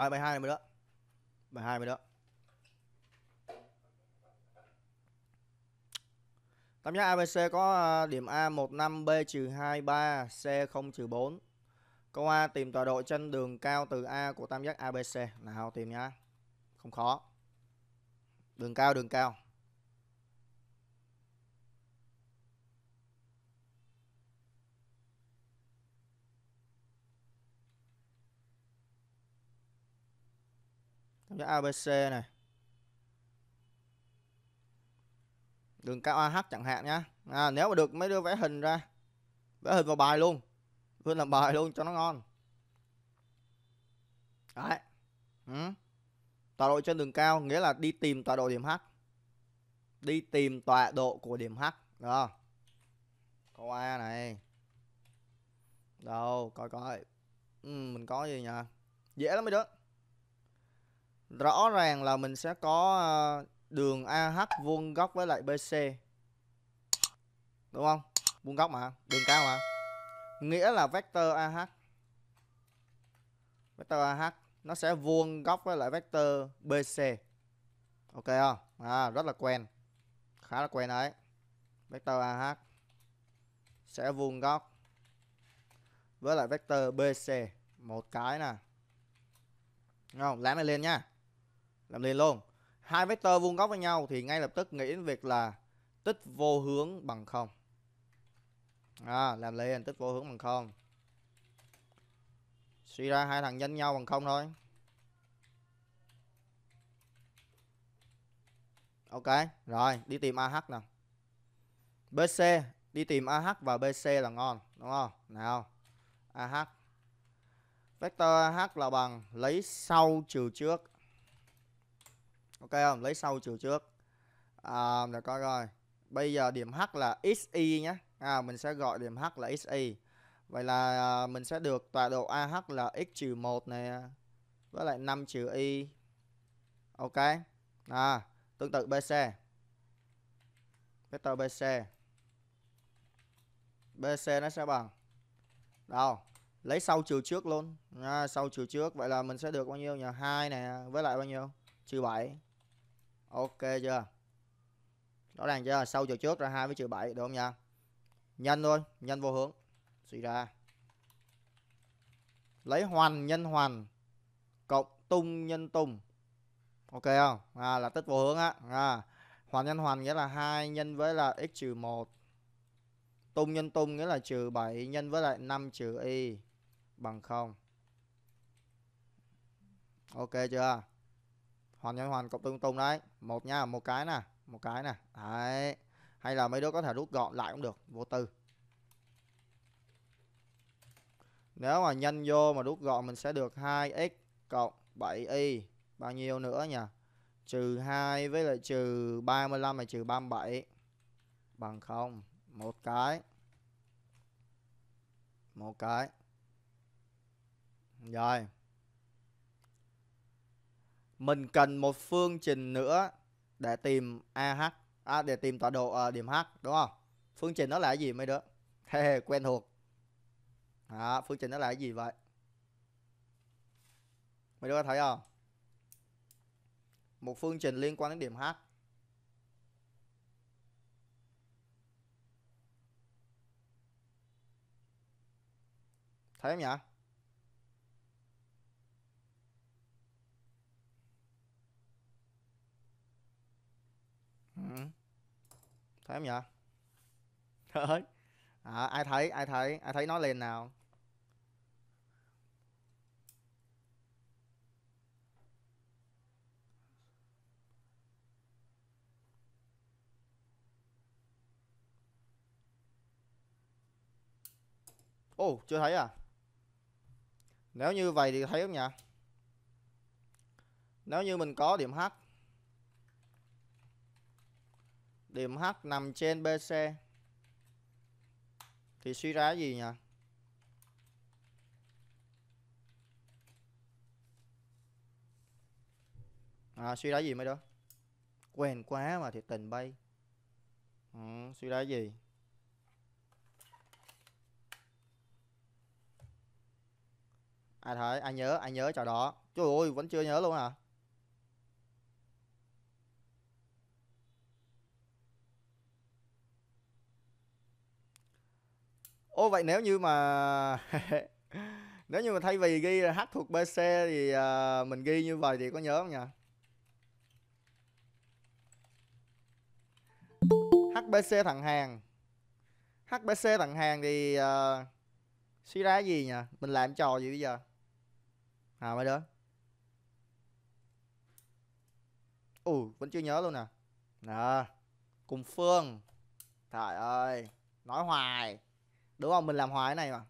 Rồi bài 2 này mày đó. Bài 2 mày đó. Tam giác ABC có à, điểm A 15, B trừ 23, C 0 trừ 4. Câu A tìm tọa độ chân đường cao từ A của tam giác ABC. Nào tìm nhá. Không khó. Đường cao, đường cao. cho ABC này đường cao AH chẳng hạn nhá à, nếu mà được mấy đứa vẽ hình ra vẽ hình vào bài luôn luôn làm bài luôn cho nó ngon đấy ừ. tọa độ trên đường cao nghĩa là đi tìm tọa độ điểm H đi tìm tọa độ của điểm H đó câu A này đâu coi coi ừ, mình có gì nhờ dễ lắm mấy đứa rõ ràng là mình sẽ có ờ, đường AH vuông góc với lại BC đúng không vuông góc mà đường cao mà nghĩa là vector AH vector AH nó sẽ vuông góc với lại vector BC ok không à, rất là quen khá là quen đấy vector AH sẽ vuông góc với lại vector BC một cái nè không lát này lên nha làm liền luôn hai vector vuông góc với nhau thì ngay lập tức nghĩ đến việc là tích vô hướng bằng không à, làm liền tích vô hướng bằng không suy ra hai thằng nhân nhau bằng không thôi ok rồi đi tìm ah nè. bc đi tìm ah và bc là ngon đúng không nào ah vector ah là bằng lấy sau trừ trước ok không lấy sau trừ trước à, để coi rồi bây giờ điểm h là xy nhé à, mình sẽ gọi điểm h là xy vậy là à, mình sẽ được tọa độ ah là x trừ một này với lại 5 trừ y ok à, tương tự bc vector bc bc nó sẽ bằng đâu lấy sau trừ trước luôn à, sau trừ trước vậy là mình sẽ được bao nhiêu nhỉ hai này với lại bao nhiêu trừ 7 ok chưa rõ ràng chưa sau giờ trước ra hai với trừ bảy được không nha nhanh thôi nhanh vô hướng suy ra lấy hoàn nhân hoàn cộng tung nhân tung ok không à, là tích vô hướng á à, hoàn nhân hoàn nghĩa là hai nhân với là x trừ một. tung nhân tung nghĩa là trừ bảy nhân với lại năm trừ y bằng không. ok chưa hoàn nhân hoàn cộng tương tùng đấy một nha một cái nè một cái nè đấy hay là mấy đứa có thể rút gọn lại cũng được vô tư nếu mà nhân vô mà rút gọn mình sẽ được 2x cộng 7y bao nhiêu nữa nhỉ trừ 2 với lại trừ 35 là trừ 37 bằng không một cái một cái rồi mình cần một phương trình nữa để tìm AH à, để tìm tọa độ à, điểm H đúng không? Phương trình đó là cái gì mấy đứa? Thề quen thuộc. À, phương trình đó là cái gì vậy? Mấy đứa có thấy không? Một phương trình liên quan đến điểm H. Thấy không nhỉ? Ừ. thấy không nhở trời à, ai thấy ai thấy ai thấy nói lên nào Ồ, oh, chưa thấy à? Nếu như vậy thì thấy không nhỉ? Nếu như mình có điểm H Điểm H nằm trên BC Thì suy ra gì nhỉ? À, suy ra gì mới đó? Quen quá mà thì tình bay ừ, Suy ra gì? Ai thấy? Ai nhớ? Ai nhớ trò đó? Trời ơi, vẫn chưa nhớ luôn hả? À? ô vậy nếu như mà nếu như mà thay vì ghi h thuộc bc thì uh, mình ghi như vậy thì có nhớ không nhỉ hbc thẳng hàng hbc thẳng hàng thì uh, suy ra gì nhỉ mình làm trò gì bây giờ à mới đó. ủ vẫn chưa nhớ luôn nè à. nè cùng phương trời ơi nói hoài đúng không mình làm hoài này mà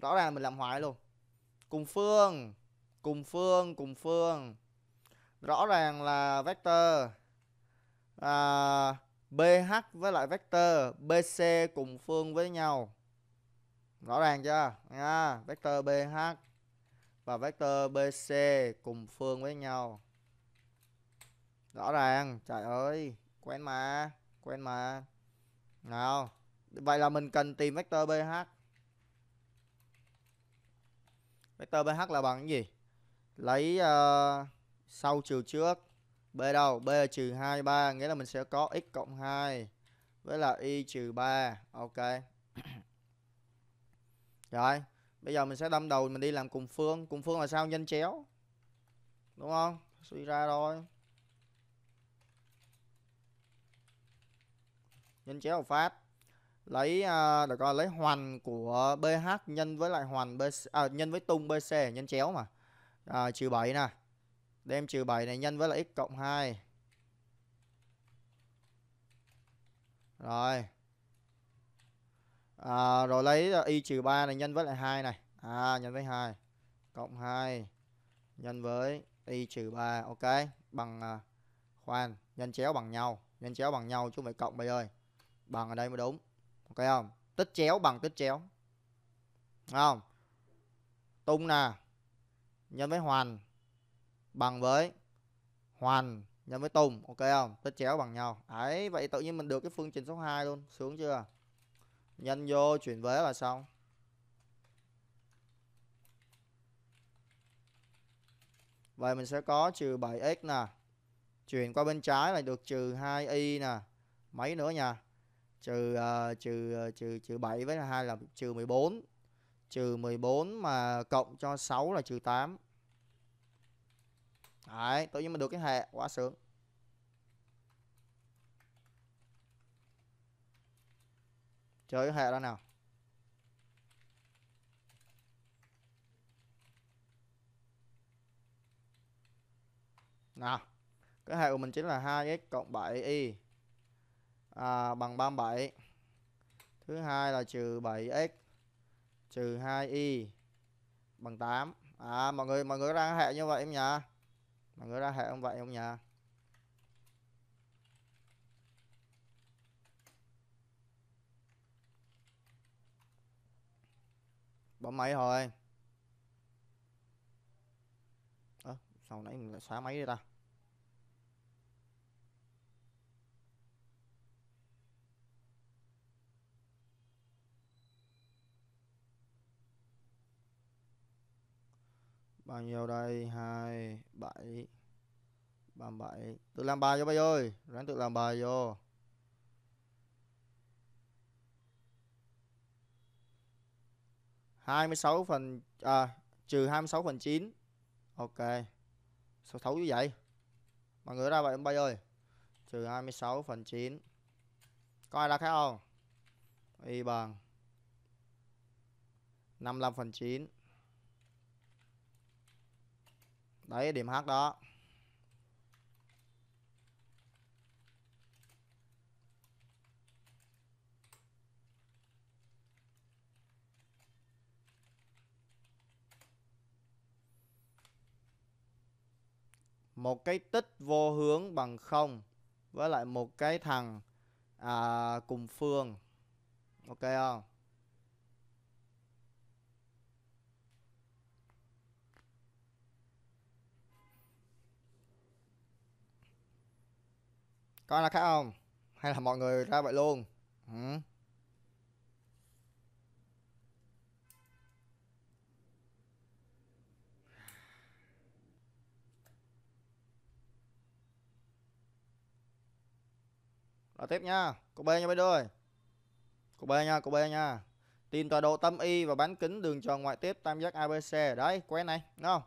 rõ ràng là mình làm hoài luôn cùng phương cùng phương cùng phương rõ ràng là vector à, bh với lại vector bc cùng phương với nhau rõ ràng chưa nha vector bh và vector bc cùng phương với nhau rõ ràng trời ơi quen mà quen mà nào Vậy là mình cần tìm vector BH. Vector BH là bằng cái gì? Lấy uh, sau trừ trước. B đâu? B là trừ 2, 3. Nghĩa là mình sẽ có x cộng 2 với là y trừ 3. Ok. Rồi. Bây giờ mình sẽ đâm đầu mình đi làm cùng phương. Cùng phương là sao? Nhân chéo. Đúng không? Suy ra rồi. Nhân chéo phát lấy à, được coi lấy hoàn của BH nhân với lại hoàn BC, à, nhân với tung BC nhân chéo mà à, trừ 7 nè đem trừ 7 này nhân với lại x cộng 2 rồi à, rồi lấy à, y trừ 3 này nhân với lại 2 này à, nhân với 2 cộng 2 nhân với y trừ 3 ok bằng à, khoan nhân chéo bằng nhau nhân chéo bằng nhau chứ không phải cộng bây ơi bằng ở đây mới đúng ok không tích chéo bằng tích chéo không tung nè nhân với hoàn bằng với hoàn nhân với tung ok không tích chéo bằng nhau ấy vậy tự nhiên mình được cái phương trình số 2 luôn sướng chưa nhân vô chuyển vế là xong vậy mình sẽ có trừ 7x nè chuyển qua bên trái là được trừ 2y nè mấy nữa nha trừ uh, trừ trừ trừ 7 với là 2 là trừ 14. Trừ 14 mà cộng cho 6 là trừ 8. Đấy, tự nhiên mình được cái hệ, quá sướng. Chơi cái hệ đó nào. Nào. Cái hệ của mình chính là 2x cộng 7y à, bằng 37 thứ hai là trừ 7x trừ 2y bằng 8 à mọi người mọi người đang hệ như vậy em nhá mọi người ra hệ như vậy không nhá bỏ máy thôi à, sau nãy mình xóa máy đi ta bao nhiêu đây hai bảy ba bảy tự làm bài cho bay ơi ráng tự làm bài vô hai mươi sáu phần à, trừ hai mươi sáu phần chín ok sao thấu như vậy mọi người ra vậy ông bay ơi trừ hai mươi sáu phần chín Coi là ra khác không y bằng năm mươi lăm phần chín đấy điểm h đó một cái tích vô hướng bằng không với lại một cái thằng à, cùng phương ok không Có là khác không? Hay là mọi người ra vậy luôn? Ừ. Rồi tiếp nha, cô B nha mấy đứa ơi. Cô B nha, cô B nha. Tìm tọa độ tâm y và bán kính đường tròn ngoại tiếp tam giác ABC. Đấy, quen này, đúng không?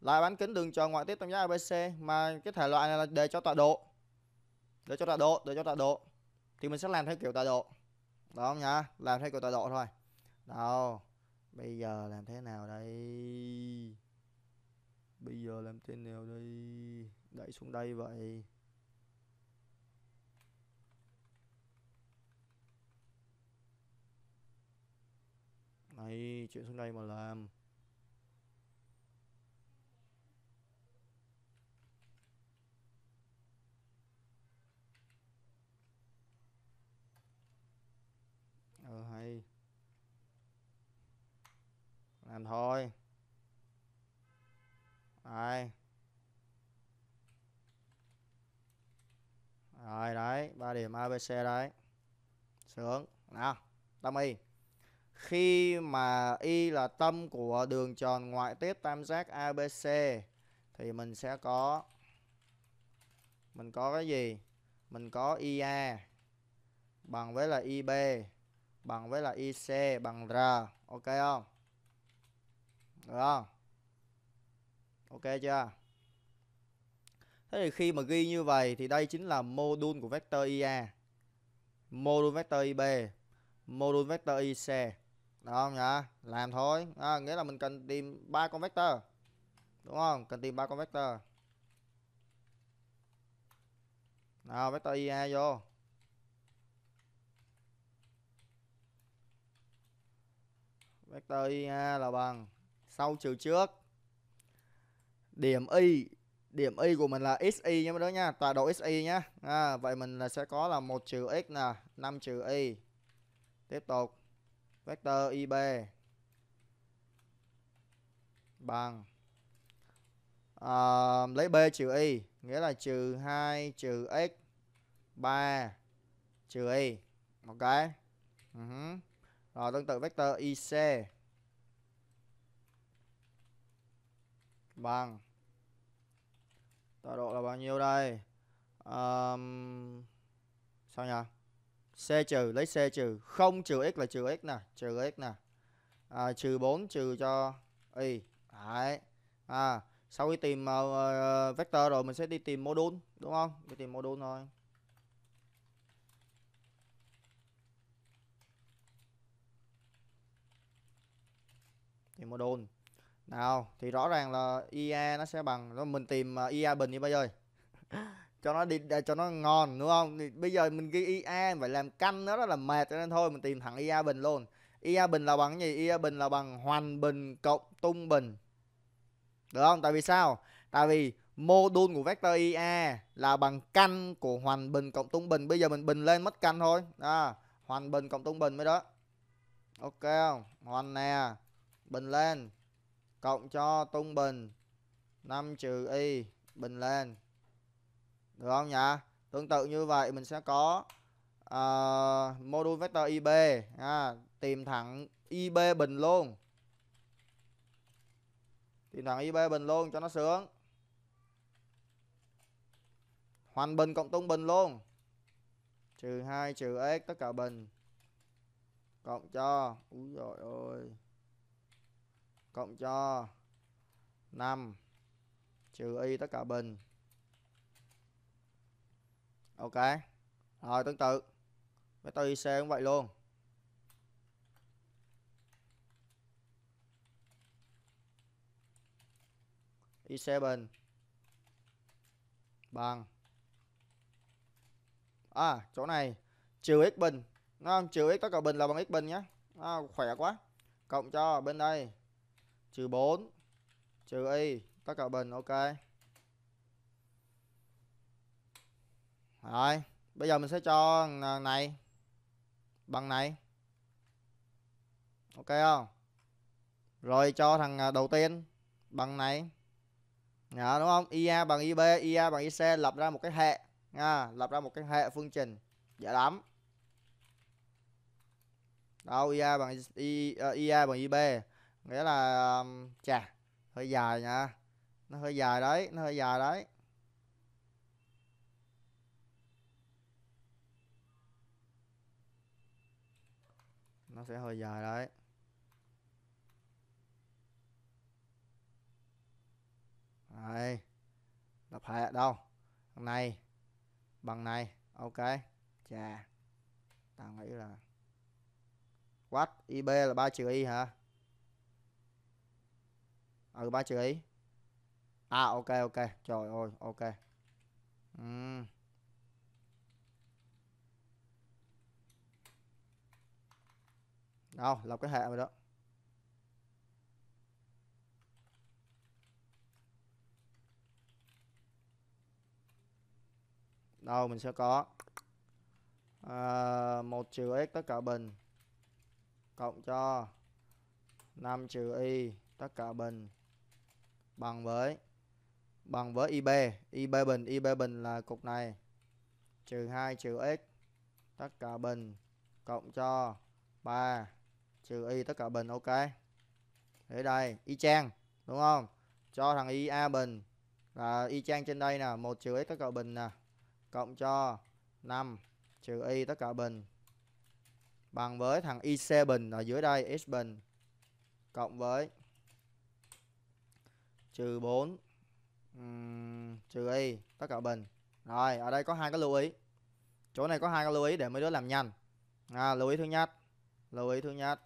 Lại bán kính đường tròn ngoại tiếp tam giác ABC mà cái thể loại này là đề cho tọa độ để cho tọa độ để cho tọa độ thì mình sẽ làm theo kiểu tọa độ đó không nhá làm theo kiểu tọa độ thôi đâu bây giờ làm thế nào đây bây giờ làm thế nào đây đẩy xuống đây vậy này chuyển xuống đây mà làm ừ hay làm thôi ai rồi đấy ba điểm abc đấy sướng nào tâm y khi mà y là tâm của đường tròn ngoại tiếp tam giác abc thì mình sẽ có mình có cái gì mình có ia bằng với là ib bằng với là IC bằng R ok không được không ok chưa thế thì khi mà ghi như vậy thì đây chính là module của vector IA module vector IB module vector IC đúng không nhỉ làm thôi à, nghĩa là mình cần tìm ba con vector đúng không cần tìm ba con vector nào vector IA vô vector IA là bằng sau trừ trước điểm y điểm y của mình là xy mấy đứa nha tọa độ xy nhá à, vậy mình là sẽ có là một trừ x nè 5 trừ y tiếp tục vector ib bằng à, lấy b trừ y nghĩa là trừ 2 trừ x 3 trừ y ok uh ừ -huh. Rồi ờ, tương tự vector IC bằng tọa độ là bao nhiêu đây? Um, sao nhỉ? C trừ lấy C trừ, không trừ x là trừ x nè, trừ x nè. À, trừ 4 trừ cho y. Đấy. À, sau khi tìm uh, vector rồi mình sẽ đi tìm module đúng không? Đi tìm module thôi. module nào thì rõ ràng là ia nó sẽ bằng nó mình tìm à, ia bình như bây giờ cho nó đi để cho nó ngon đúng không thì bây giờ mình ghi ia phải làm canh nó rất là mệt cho nên thôi mình tìm thẳng ia bình luôn ia bình là bằng cái gì ia bình là bằng hoàn bình cộng tung bình được không tại vì sao tại vì module của vector ia là bằng canh của hoàn bình cộng tung bình bây giờ mình bình lên mất canh thôi à, hoàn bình cộng tung bình mới đó ok không hoàn nè bình lên cộng cho tung bình 5 trừ y bình lên được không nhỉ tương tự như vậy mình sẽ có uh, module vector ib à, tìm thẳng ib bình luôn tìm thẳng ib bình luôn cho nó sướng hoàn bình cộng tung bình luôn trừ 2 trừ x tất cả bình cộng cho úi rồi ôi cộng cho 5 trừ y tất cả bình ok rồi tương tự với từ IC cũng vậy luôn IC bình bằng à chỗ này trừ x bình nó trừ x tất cả bình là bằng x bình nhé à, khỏe quá cộng cho bên đây trừ 4 trừ y tất cả bình ok rồi bây giờ mình sẽ cho này bằng này ok không rồi cho thằng à, đầu tiên bằng này Nhờ, đúng không ia bằng ib ia bằng ic lập ra một cái hệ nha lập ra một cái hệ phương trình dễ lắm đâu ia bằng ia à, bằng ib nghĩa là chà hơi dài nha nó hơi dài đấy nó hơi dài đấy nó sẽ hơi dài đấy đây lập hệ đâu bằng này bằng này ok chà tao nghĩ là what ib là ba trừ y hả ừ ba chữ y à ok ok trời ơi ok uhm. đâu lập cái hệ rồi đó đâu mình sẽ có à, ờ, 1 trừ x tất cả bình cộng cho 5 trừ y tất cả bình bằng với bằng với IB, IB bình, IB bình là cục này trừ 2 trừ x tất cả bình cộng cho 3 trừ y tất cả bình ok. Thế đây, y chang đúng không? Cho thằng y a bình là y chang trên đây nè, 1 trừ x tất cả bình nè cộng cho 5 trừ y tất cả bình bằng với thằng y c bình ở dưới đây x bình cộng với trừ 4 trừ y tất cả bình rồi ở đây có hai cái lưu ý chỗ này có hai cái lưu ý để mấy đứa làm nhanh à, lưu ý thứ nhất lưu ý thứ nhất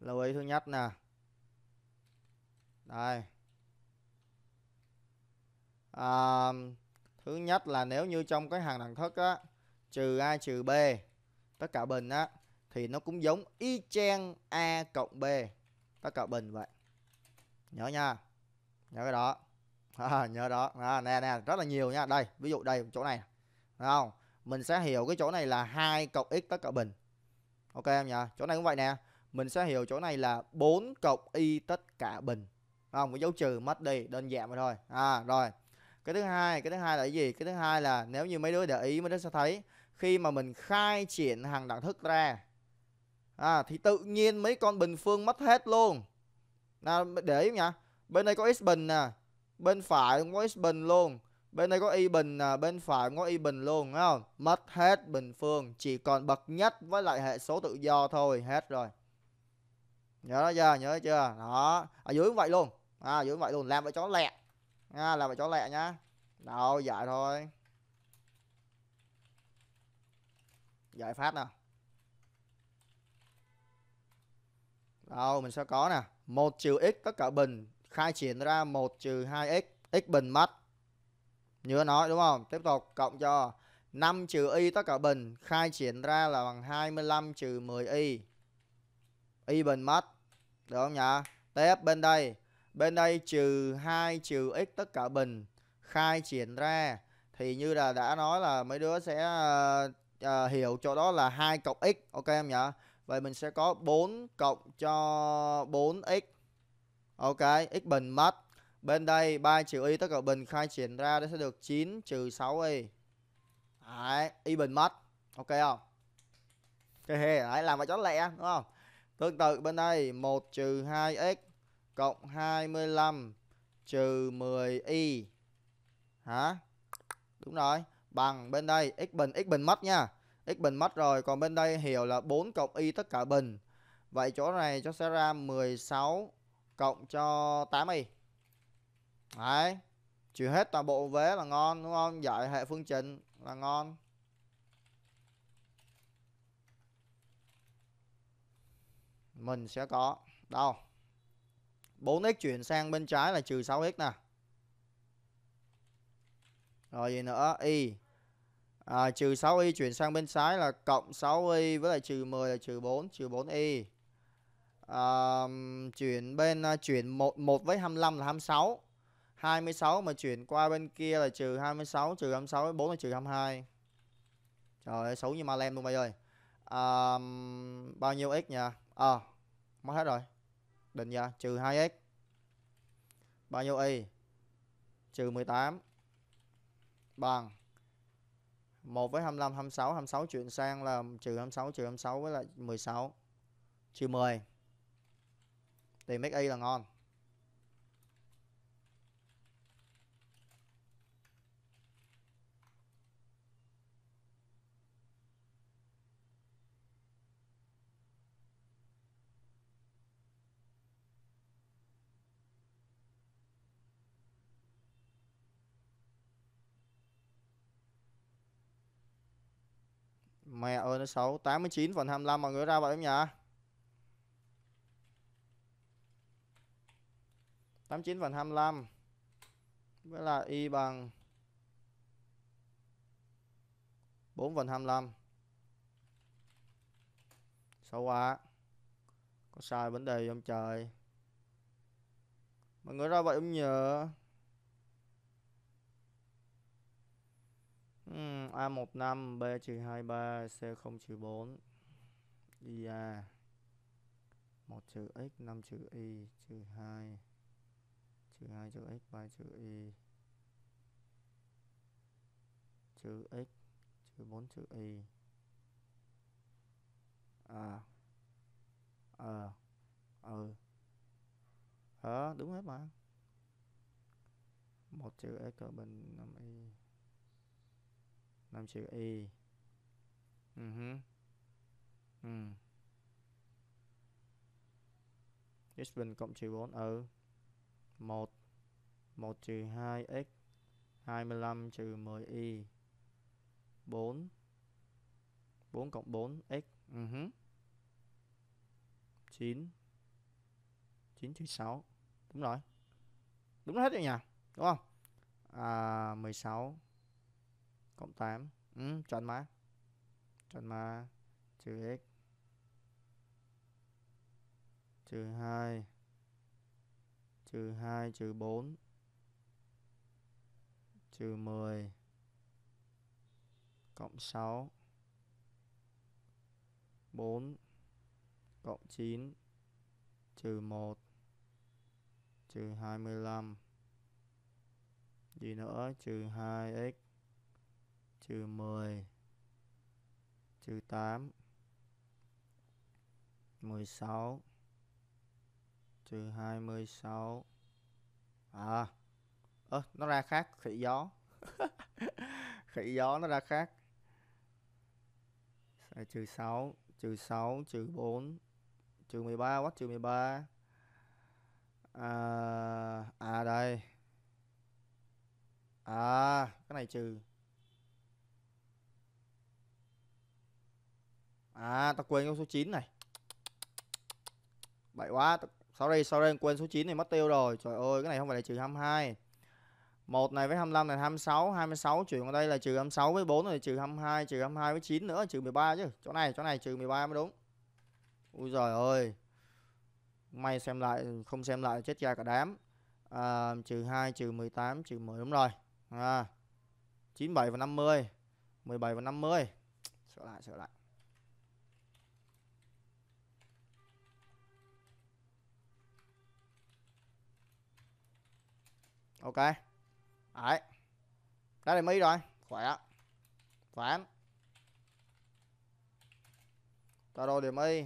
lưu ý thứ nhất nè đây à, thứ nhất là nếu như trong cái hàng đẳng thức á trừ a trừ b tất cả bình á thì nó cũng giống y chang a cộng b tất cả bình vậy nhớ nha nhớ cái đó à, nhớ đó à, nè nè rất là nhiều nha đây ví dụ đây chỗ này Đúng không mình sẽ hiểu cái chỗ này là 2 cộng x tất cả bình ok em nhỉ chỗ này cũng vậy nè mình sẽ hiểu chỗ này là 4 cộng y tất cả bình Đúng không cái dấu trừ mất đi đơn giản vậy thôi à rồi cái thứ hai cái thứ hai là cái gì cái thứ hai là nếu như mấy đứa để ý mấy đứa sẽ thấy khi mà mình khai triển hàng đẳng thức ra à, thì tự nhiên mấy con bình phương mất hết luôn à, để ý nha bên đây có x bình nè bên phải cũng có x bình luôn bên đây có y bình nè bên phải cũng có y bình luôn thấy không mất hết bình phương chỉ còn bậc nhất với lại hệ số tự do thôi hết rồi nhớ đó chưa nhớ chưa đó ở dưới cũng vậy luôn à dưới cũng vậy luôn làm vậy chó lẹ à, làm vậy chó lẹ nhá đâu dạy thôi giải pháp nào Đâu, mình sẽ có nè. 1 trừ x tất cả bình khai triển ra 1 trừ 2x, x bình mất. Nhớ nói đúng không? Tiếp tục cộng cho 5 trừ y tất cả bình khai triển ra là bằng 25 trừ 10y. Y bình mất. Được không nhỉ? Tiếp bên đây. Bên đây trừ 2 trừ x tất cả bình khai triển ra thì như là đã nói là mấy đứa sẽ uh, uh, hiểu chỗ đó là hai cộng x ok em nhỉ Vậy mình sẽ có 4 cộng cho 4x. Ok, x bình mất. Bên đây 3 trừ y tất cả bình khai triển ra nó sẽ được 9 trừ 6y. Đấy, y bình mất. Ok không? Ok, đấy làm vào cho lẹ đúng không? Tương tự bên đây 1 trừ 2x cộng 25 trừ 10y. Hả? Đúng rồi, bằng bên đây x bình x bình mất nha x bình mất rồi còn bên đây hiểu là 4 cộng y tất cả bình vậy chỗ này cho sẽ ra 16 cộng cho 8 y đấy trừ hết toàn bộ vế là ngon đúng không giải hệ phương trình là ngon mình sẽ có đâu 4x chuyển sang bên trái là trừ 6x nè rồi gì nữa y à, trừ 6y chuyển sang bên trái là cộng 6y với lại trừ 10 là trừ 4 trừ 4y à, chuyển bên chuyển 1 1 với 25 là 26 26 mà chuyển qua bên kia là trừ 26 trừ 26 với 4 là trừ 22 trời ơi xấu như ma lem luôn bây ơi à, bao nhiêu x nhỉ à mất hết rồi định ra trừ 2x bao nhiêu y trừ 18 bằng 1 với 25 26 26 chuyển sang là trừ 26 trừ 26 với lại 16 trừ 10 thì make A là ngon Mẹ ơi nó 6 89 phần 25 mọi người ra vào em nhỉ 89 phần 25 Với là Y bằng 4 phần 25 Xấu quá Có sai vấn đề không trời Mọi người ra vậy không nhờ Ừ, A15, B-23, C0-4 IA 1 trừ x 5 trừ y trừ 2 trừ 2 trừ x 3 trừ y trừ x trừ 4 trừ y à ờ ừ ờ đúng hết mà 1 trừ x ở bên 5 y Nam chữ Y Ừ uh -huh. Ừ X bình cộng trừ 4 ở 1 1 trừ 2 X 25 trừ 10 Y 4 4 cộng 4 X Ừ uh -huh. 9 9 trừ 6 Đúng rồi Đúng hết rồi nhỉ Đúng không à, 16 cộng 8 ừ, chọn mà chọn mà trừ x trừ 2 trừ 2 trừ 4 trừ 10 cộng 6 4 cộng 9 trừ 1 trừ 25 gì nữa trừ 2x trừ 10 trừ 8 16 trừ 26 à ơ nó ra khác khỉ gió khỉ gió nó ra khác trừ 6 trừ 6 trừ 4 trừ 13 quát trừ 13 à, à đây à cái này trừ À tao quên con số 9 này Bậy quá Sau đây sau đây quên số 9 này mất tiêu rồi Trời ơi cái này không phải là trừ 22 1 này với 25 này 26 26 chuyển qua đây là trừ 26 với 4 này trừ 22 trừ 22 với 9 nữa trừ 13 chứ Chỗ này chỗ này trừ 13 mới đúng Ui giời ơi May xem lại không xem lại chết cha cả đám à, Trừ 2 trừ 18 trừ 10 đúng rồi à, 97 và 50 17 và 50 Sửa lại sửa lại ok đấy đã để mỹ rồi khỏe phán tọa độ điểm y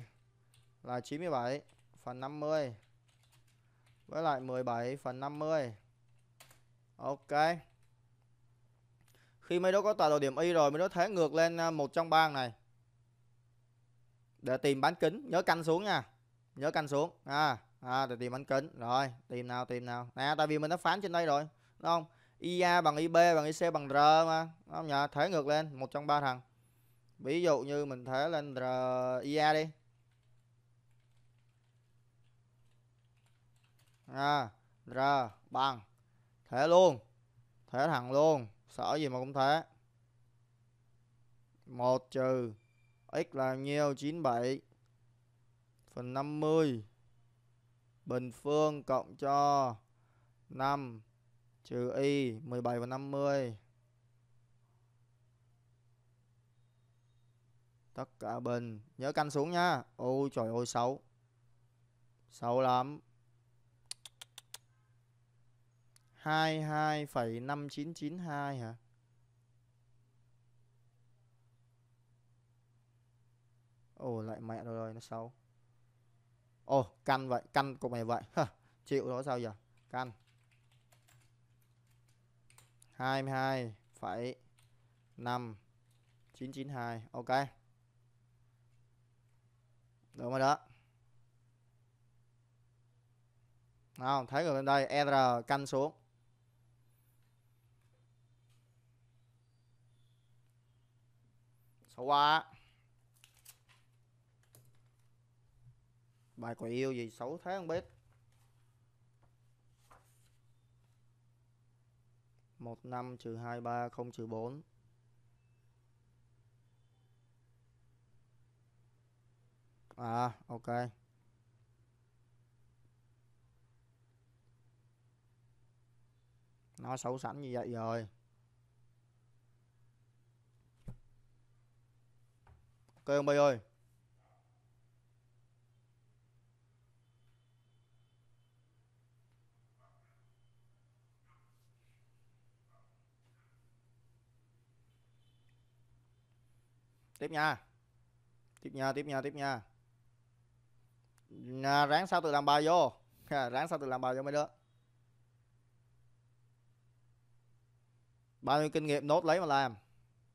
là 97 phần 50 với lại 17 phần 50 ok khi mấy đứa có tọa độ điểm y rồi mấy đứa thế ngược lên à, một trong ba này để tìm bán kính nhớ canh xuống nha nhớ canh xuống à à, để tìm bán kính rồi tìm nào tìm nào nè tại vì mình đã phán trên đây rồi đúng không ia bằng ib bằng ic bằng r mà đúng không nhờ thế ngược lên một trong ba thằng ví dụ như mình thế lên r ia đi à, r bằng thế luôn thế thẳng luôn sợ gì mà cũng thế một trừ x là nhiêu 97 phần 50 bình phương cộng cho 5 trừ y 17 và 50. Tất cả bình. Nhớ canh xuống nha. Ôi trời ơi xấu. Xấu lắm. 22,5992 hả? Ồ lại mẹ rồi rồi nó xấu ồ oh, căn vậy căn cục này vậy Hả, chịu đó sao giờ căn 22 phải 5 992 ok đúng rồi đó nào thấy rồi bên đây R căn xuống xấu quá Bài còn yêu gì 6 tháng bếp một năm trừ hai ba không trừ bốn À, ok. Nó xấu sẵn như vậy rồi. Ok ông Bay ơi. tiếp nha tiếp nha tiếp nha tiếp nha à, ráng sao tự làm bài vô à, ráng sao tự làm bài vô mấy đứa bao nhiêu kinh nghiệm nốt lấy mà làm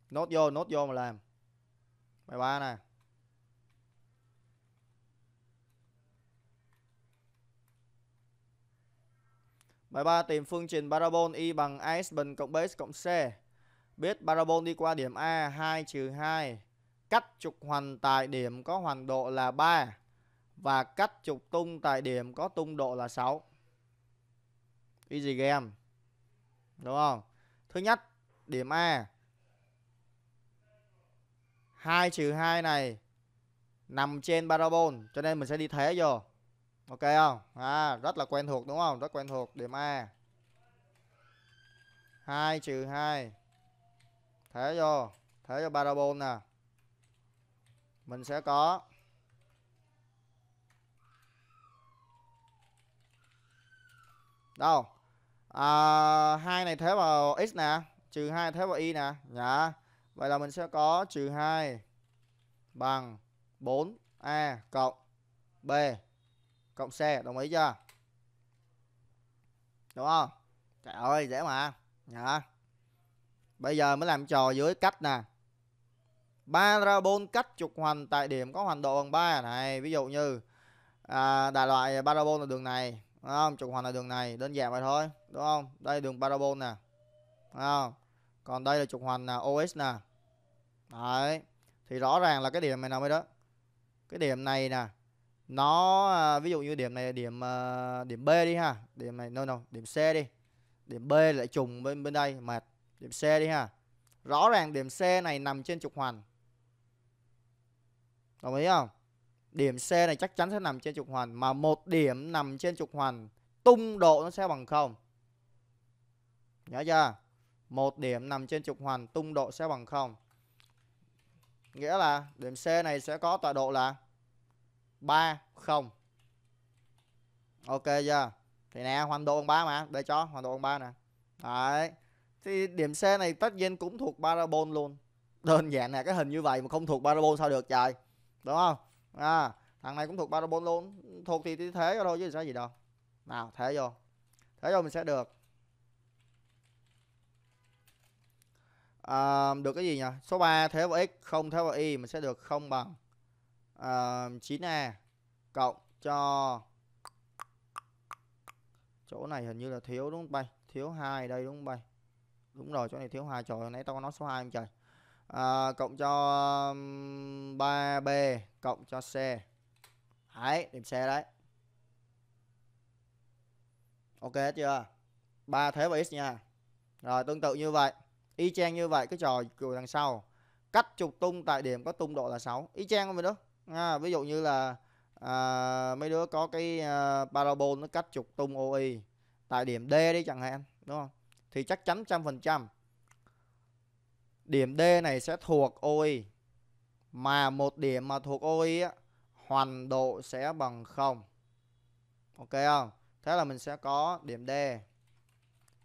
nốt vô nốt vô mà làm bài ba này Bài 3 tìm phương trình parabol y bằng a x bình cộng b cộng c. Biết parabol đi qua điểm A 2 2 Cách trục hoành tại điểm có hoành độ là 3 và cách trục tung tại điểm có tung độ là 6. Easy game. Đúng không? Thứ nhất, điểm A. 2 trừ 2 này nằm trên parabol cho nên mình sẽ đi thế vô. Ok không? À, rất là quen thuộc đúng không? Rất quen thuộc điểm A. 2 trừ 2 thế vô, thế vô parabol nè mình sẽ có đâu à, hai này thế vào x nè trừ hai thế vào y nè nhá dạ. vậy là mình sẽ có trừ hai bằng 4a cộng b cộng c đồng ý chưa đúng không trời ơi dễ mà nhá dạ. bây giờ mới làm trò dưới cách nè parabol cách trục hoành tại điểm có hoành độ bằng 3 này ví dụ như à, đại loại parabol là đường này đúng không trục hoành là đường này đơn giản vậy thôi đúng không đây đường parabol nè không còn đây là trục hoành là OS nè đấy thì rõ ràng là cái điểm này nào ở đó cái điểm này nè nó à, ví dụ như điểm này là điểm à, điểm B đi ha điểm này no no điểm C đi điểm B lại trùng bên bên đây mệt điểm C đi ha rõ ràng điểm C này nằm trên trục hoành Đồng ý không? Điểm C này chắc chắn sẽ nằm trên trục hoành mà một điểm nằm trên trục hoành tung độ nó sẽ bằng 0. Nhớ chưa? Một điểm nằm trên trục hoành tung độ sẽ bằng 0. Nghĩa là điểm C này sẽ có tọa độ là 3 0. Ok chưa? Thì nè, hoành độ bằng 3 mà, để cho hoành độ bằng 3 nè. Đấy. Thì điểm C này tất nhiên cũng thuộc parabol luôn. Đơn giản là cái hình như vậy mà không thuộc parabol sao được trời đúng không à thằng này cũng thuộc parabol luôn thuộc thì thế thôi chứ sao gì đâu nào thế vô thế vô mình sẽ được à, được cái gì nhỉ số 3 thế vào x không thế vào y mình sẽ được không bằng à, 9a cộng cho chỗ này hình như là thiếu đúng không bay thiếu hai đây đúng không bay đúng rồi chỗ này thiếu hai trời nãy tao có nói số 2 không trời à, cộng cho 3B cộng cho C đấy điểm C đấy ok chưa ba thế vào x nha rồi tương tự như vậy y chang như vậy cái trò của đằng sau cách trục tung tại điểm có tung độ là 6 y chang vậy đó à, ví dụ như là à, mấy đứa có cái à, parabol nó cách trục tung OI tại điểm D đi chẳng hạn đúng không thì chắc chắn trăm phần trăm Điểm D này sẽ thuộc OI. Mà một điểm mà thuộc OI á, hoàn độ sẽ bằng 0. Ok không? Thế là mình sẽ có điểm D.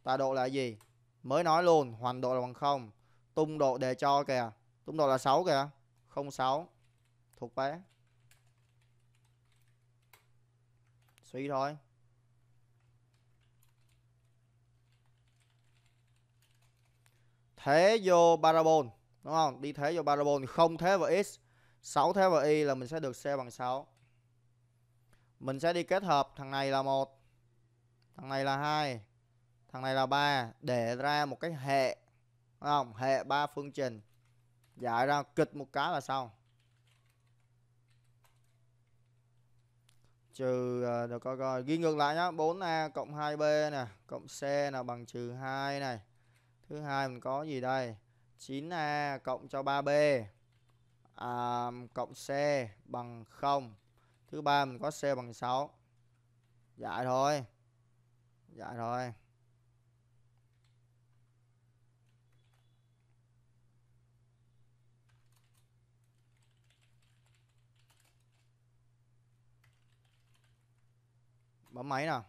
Tọa độ là gì? Mới nói luôn, hoàn độ là bằng 0. Tung độ đề cho kìa. Tung độ là 6 kìa. 06 thuộc bé. Suy thôi. thế vô parabol đúng không đi thế vô parabol không thế vào x 6 thế vào y là mình sẽ được c bằng 6 mình sẽ đi kết hợp thằng này là một thằng này là hai thằng này là ba để ra một cái hệ đúng không hệ ba phương trình giải ra kịch một cái là xong trừ ờ, được coi coi ghi ngược lại nhá 4a cộng 2b nè cộng c là bằng trừ 2 này thứ hai mình có gì đây 9a cộng cho 3b à, cộng c bằng 0 thứ ba mình có c bằng 6 giải thôi giải thôi bấm máy nào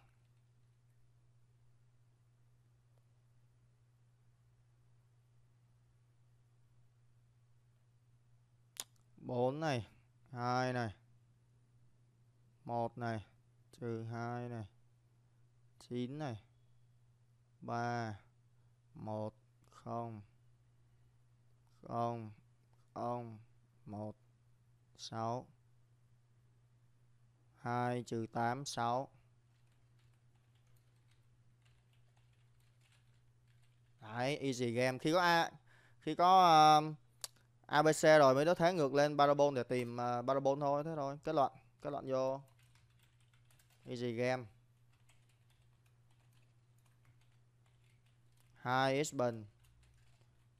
4 này 2 này 1 này trừ 2 này 9 này 3 1 0 0 0 1 6 2 trừ 8 6 Đấy easy game khi có a khi có uh, abc rồi mới đó thế ngược lên parabol để tìm uh, parabol thôi thế thôi kết luận kết luận vô easy game 2 x bình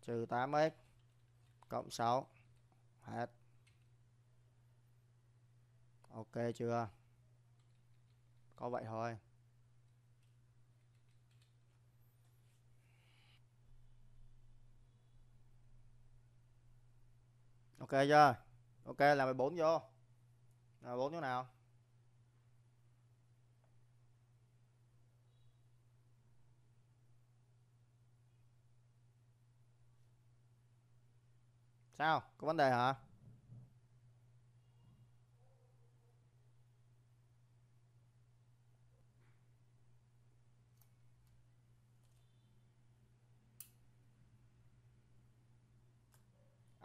trừ 8x cộng 6 hết ok chưa có vậy thôi ok chưa ok là bốn vô là 4 chỗ nào sao có vấn đề hả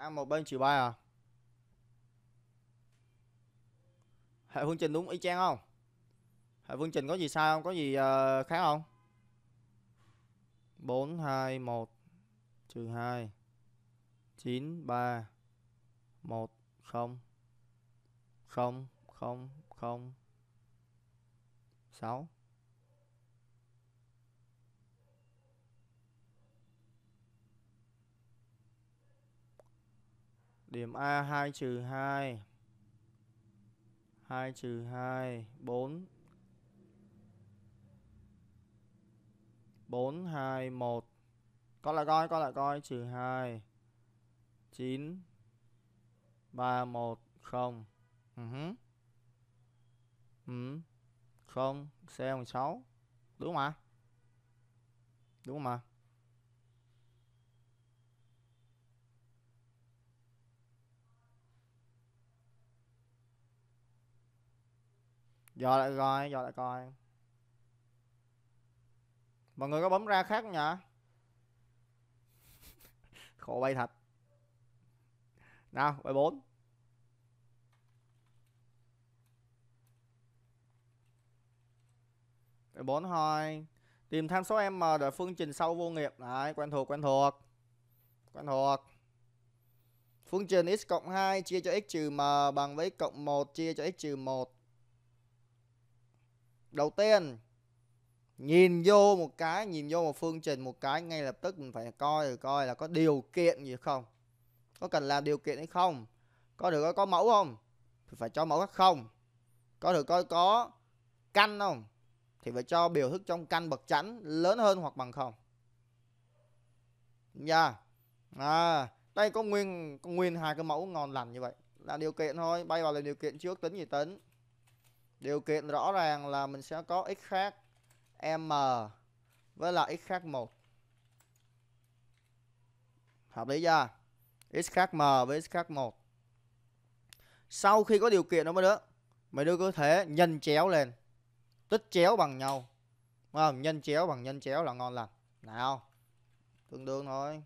a một bên chiều bay à hệ phương trình đúng y chang không hệ phương trình có gì sai không có gì uh, khác không bốn hai một trừ hai chín ba một không không không không sáu Điểm A 2 trừ 2 2 trừ 2 4 4 2 1 Con lại coi, con lại coi trừ 2 9 3 1 0 uh -huh. ừ. 0 ừ. C 16 Đúng không ạ? Đúng không ạ? Giờ lại coi, giờ lại coi. Mọi người có bấm ra khác không nhỉ? Khổ bay thật. Nào, bài 4. Bài 4 thôi. Tìm tham số M để phương trình sau vô nghiệp. Đấy, quen thuộc, quen thuộc. Quen thuộc. Phương trình x cộng 2 chia cho x trừ m bằng với cộng 1 chia cho x trừ 1 đầu tiên nhìn vô một cái nhìn vô một phương trình một cái ngay lập tức mình phải coi rồi coi là có điều kiện gì không có cần làm điều kiện hay không có được có, có mẫu không thì phải cho mẫu các không có được coi có căn không thì phải cho biểu thức trong căn bậc chẵn lớn hơn hoặc bằng không nha dạ. yeah. à, đây có nguyên có nguyên hai cái mẫu ngon lành như vậy là điều kiện thôi bay vào là điều kiện trước tính gì tính điều kiện rõ ràng là mình sẽ có x khác m với là x khác 1 hợp lý chưa x khác m với x khác 1 sau khi có điều kiện đó mới được mày đưa có thể nhân chéo lên tích chéo bằng nhau không? nhân chéo bằng nhân chéo là ngon lành nào tương đương thôi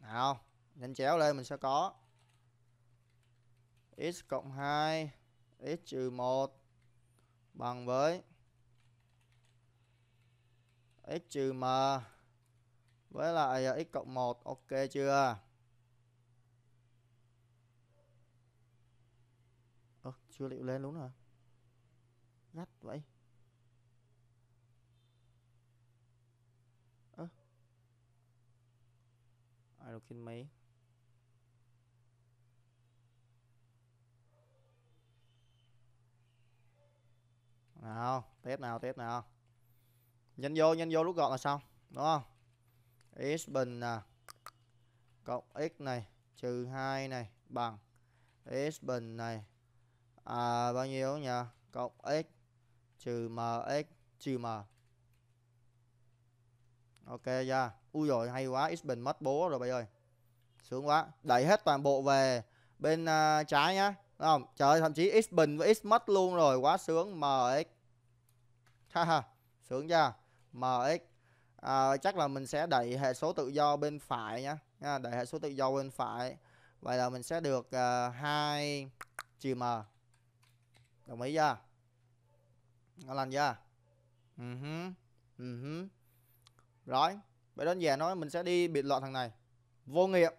nào nhanh chéo lên mình sẽ có x cộng 2 x trừ 1 bằng với x trừ m với lại à, x cộng 1 ok chưa Ơ, chưa liệu lên đúng hả? gắt vậy. Ơ. Ai đâu kinh mấy? nào tiếp nào tiếp nào nhanh vô nhanh vô lúc gọn là xong đúng không x bình à, cộng x này trừ 2 này bằng x bình này à bao nhiêu nhỉ cộng x trừ mx trừ m ok ra dạ. yeah. ui rồi hay quá x bình mất bố rồi bây ơi sướng quá đẩy hết toàn bộ về bên uh, trái nhá đúng không trời thậm chí x bình với x mất luôn rồi quá sướng mx ha ha sướng chưa mx à, chắc là mình sẽ đẩy hệ số tự do bên phải nhá à, đẩy hệ số tự do bên phải vậy là mình sẽ được uh, à, trừ m đồng ý chưa nó làm chưa ừ uh ừ -huh. uh -huh. rồi vậy đơn giản nói mình sẽ đi biệt loại thằng này vô nghiệp,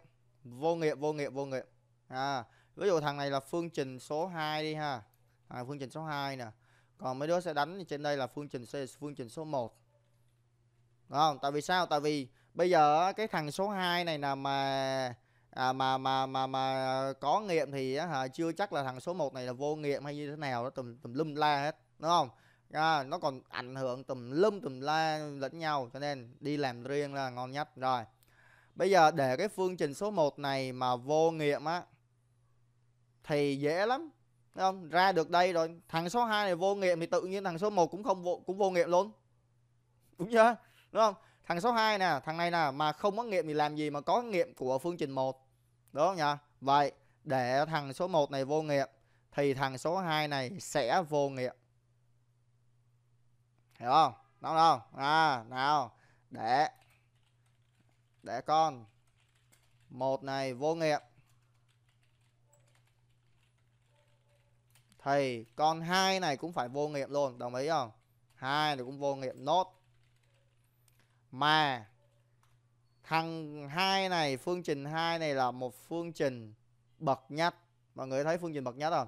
vô nghiệp, vô nghiệp, vô nghiệp, à ví dụ thằng này là phương trình số 2 đi ha à, phương trình số 2 nè còn mấy đứa sẽ đánh trên đây là phương trình phương trình số 1 Đúng không tại vì sao tại vì bây giờ cái thằng số 2 này là mà à, mà mà mà mà có nghiệm thì hả, chưa chắc là thằng số 1 này là vô nghiệm hay như thế nào đó tùm tùm lum la hết đúng không à, nó còn ảnh hưởng tùm lum tùm la lẫn nhau cho nên đi làm riêng là ngon nhất rồi bây giờ để cái phương trình số 1 này mà vô nghiệm á thì dễ lắm Thấy không? Ra được đây rồi, thằng số 2 này vô nghiệp thì tự nhiên thằng số 1 cũng không vô cũng vô nghiệp luôn. Đúng chưa? Đúng không? Thằng số 2 nè, thằng này nè mà không có nghiệm thì làm gì mà có nghiệm của phương trình 1. Đúng không nhỉ? Vậy để thằng số 1 này vô nghiệp thì thằng số 2 này sẽ vô nghiệp Hiểu không? Đúng không? À, nào. Để để con một này vô nghiệp Thì con hai này cũng phải vô nghiệm luôn Đồng ý không hai này cũng vô nghiệm nốt Mà Thằng hai này Phương trình hai này là một phương trình Bậc nhất Mọi người thấy phương trình bậc nhất không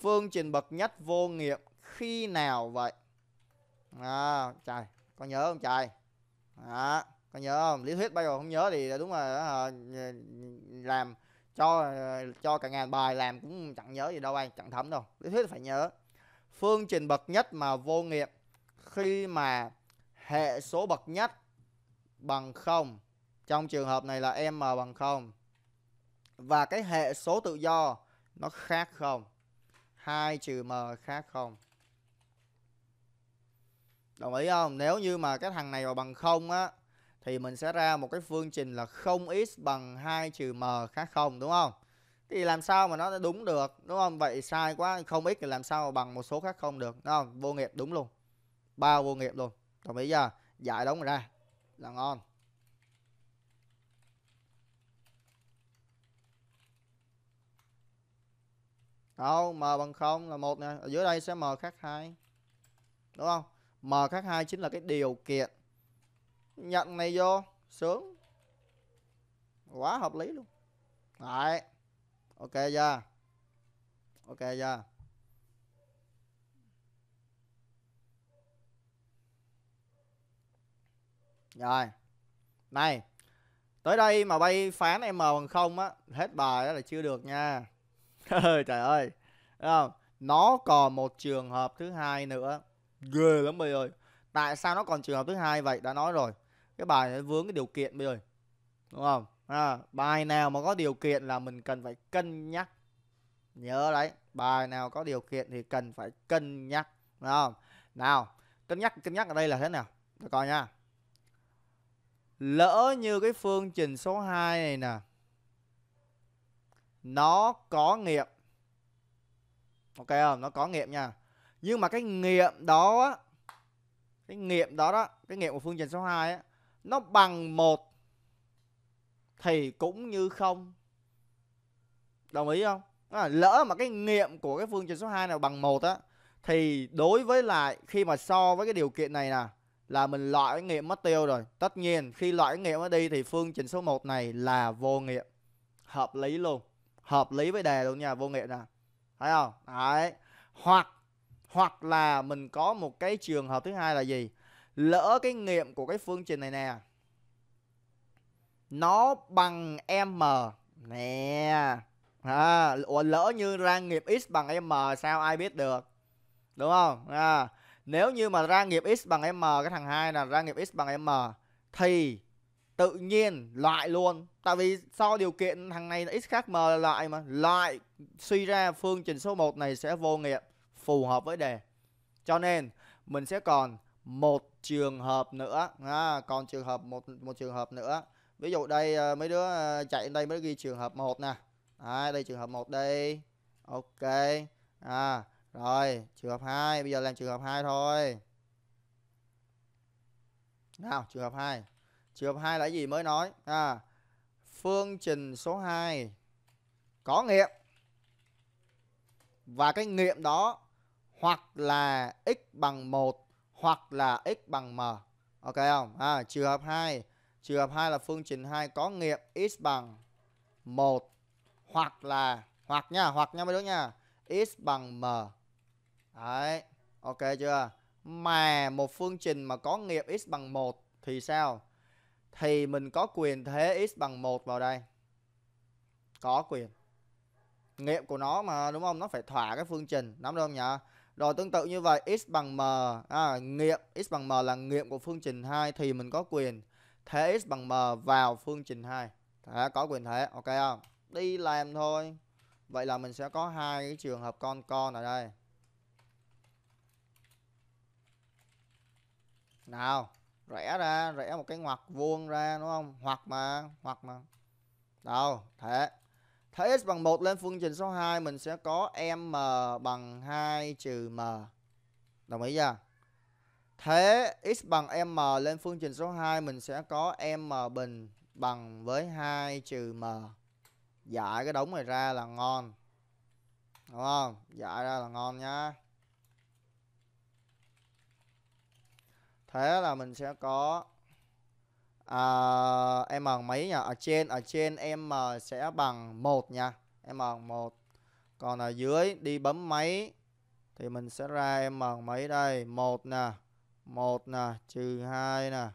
Phương trình bậc nhất vô nghiệm khi nào vậy à, Trời Con nhớ không trời à, Con nhớ không Lý thuyết bây giờ không nhớ thì đúng là à, Làm cho ờ, cho cả ngàn bài làm cũng chẳng nhớ gì đâu anh chẳng thấm đâu lý thuyết phải nhớ phương trình bậc nhất mà vô nghiệm khi mà hệ số bậc nhất bằng 0 trong trường hợp này là m bằng 0 và cái hệ số tự do nó khác không 2 trừ m khác không đồng ý không nếu như mà cái thằng này mà bằng không á thì mình sẽ ra một cái phương trình là 0x bằng 2 trừ m khác không đúng không? Thì làm sao mà nó đúng được đúng không? Vậy sai quá 0x thì làm sao mà bằng một số khác không được đúng không? Vô nghiệp đúng luôn. Bao vô nghiệp luôn. còn bây giờ Giải đóng ra là ngon. Đâu, m bằng 0 là một nè, ở dưới đây sẽ m khác 2. Đúng không? M khác 2 chính là cái điều kiện nhận này vô Sướng Quá hợp lý luôn Đấy Ok chưa Ok chưa Rồi Này Tới đây mà bay phán em M bằng không á Hết bài đó là chưa được nha Trời ơi Đúng không Nó còn một trường hợp thứ hai nữa Ghê lắm bây ơi Tại sao nó còn trường hợp thứ hai vậy Đã nói rồi cái bài nó vướng cái điều kiện bây giờ đúng không à, bài nào mà có điều kiện là mình cần phải cân nhắc nhớ đấy bài nào có điều kiện thì cần phải cân nhắc đúng không nào cân nhắc cân nhắc ở đây là thế nào để coi nha lỡ như cái phương trình số 2 này nè nó có nghiệm ok không nó có nghiệm nha nhưng mà cái nghiệm đó cái nghiệm đó đó cái nghiệm của phương trình số 2 á nó bằng một thì cũng như không đồng ý không à, lỡ mà cái nghiệm của cái phương trình số 2 nào bằng một á thì đối với lại khi mà so với cái điều kiện này nè là mình loại cái nghiệm mất tiêu rồi tất nhiên khi loại cái nghiệm nó đi thì phương trình số 1 này là vô nghiệm hợp lý luôn hợp lý với đề luôn nha vô nghiệm nè thấy không đấy hoặc hoặc là mình có một cái trường hợp thứ hai là gì lỡ cái nghiệm của cái phương trình này nè nó bằng m nè à, lỡ như ra nghiệp x bằng m sao ai biết được đúng không à, nếu như mà ra nghiệp x bằng m cái thằng hai là ra nghiệp x bằng m thì tự nhiên loại luôn tại vì so điều kiện thằng này là x khác m là loại mà loại suy ra phương trình số 1 này sẽ vô nghiệm phù hợp với đề cho nên mình sẽ còn một trường hợp nữa ha còn trường hợp một một trường hợp nữa ví dụ đây ờ, mấy đứa ờ, chạy đây mới ghi trường hợp một nè à, đây trường hợp một đây ok à rồi trường hợp hai bây giờ làm trường hợp hai thôi nào trường hợp hai trường hợp hai là gì mới nói à phương trình số 2 có nghiệm và cái nghiệm đó hoặc là x bằng 1 hoặc là x bằng m. Ok không? À, trường hợp 2, trường hợp 2 là phương trình 2 có nghiệm x bằng 1 hoặc là hoặc nha, hoặc nha mấy đứa nha. x bằng m. Đấy, ok chưa? Mà một phương trình mà có nghiệm x bằng 1 thì sao? Thì mình có quyền thế x bằng 1 vào đây. Có quyền nghiệm của nó mà đúng không nó phải thỏa cái phương trình nắm được không nhỉ rồi tương tự như vậy x bằng m à, nghiệm x bằng m là nghiệm của phương trình 2 thì mình có quyền thế x bằng m vào phương trình 2. Thế có quyền thế, ok không? Đi làm thôi. Vậy là mình sẽ có hai cái trường hợp con con ở đây. Nào, rẽ ra, rẽ một cái ngoặc vuông ra đúng không? Hoặc mà, hoặc mà. Đâu, thế Thế x bằng 1 lên phương trình số 2 mình sẽ có m bằng 2 trừ m. Đồng ý chưa? Thế x bằng m lên phương trình số 2 mình sẽ có m bình bằng với 2 trừ m. Giải cái đống này ra là ngon. Đúng không? Giải ra là ngon nhá. Thế là mình sẽ có à, m mấy nhỉ ở trên ở trên em ờ, sẽ bằng một nha m bằng một còn ở dưới đi bấm máy thì mình sẽ ra m bằng mấy đây một nè một nè trừ hai nè